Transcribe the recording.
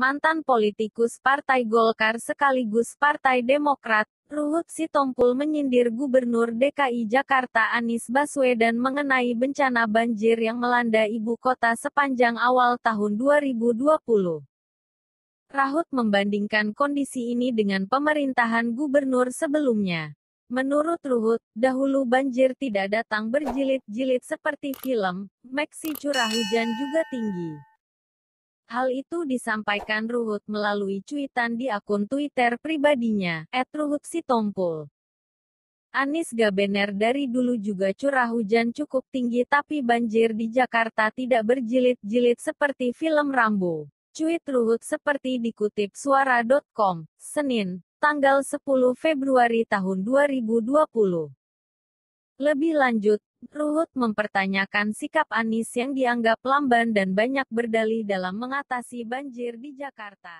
mantan politikus Partai Golkar sekaligus Partai Demokrat, Ruhut Sitompul menyindir Gubernur DKI Jakarta Anies Baswedan mengenai bencana banjir yang melanda ibu kota sepanjang awal tahun 2020. Rahut membandingkan kondisi ini dengan pemerintahan gubernur sebelumnya. Menurut Ruhut, dahulu banjir tidak datang berjilid-jilid seperti film, meksi curah hujan juga tinggi. Hal itu disampaikan Ruhut melalui cuitan di akun Twitter pribadinya, Sitompul. Anies Gabener dari dulu juga curah hujan cukup tinggi tapi banjir di Jakarta tidak berjilid-jilid seperti film Rambo. Cuit Ruhut seperti dikutip suara.com, Senin, tanggal 10 Februari tahun 2020. Lebih lanjut, Ruhut mempertanyakan sikap Anies yang dianggap lamban dan banyak berdalih dalam mengatasi banjir di Jakarta.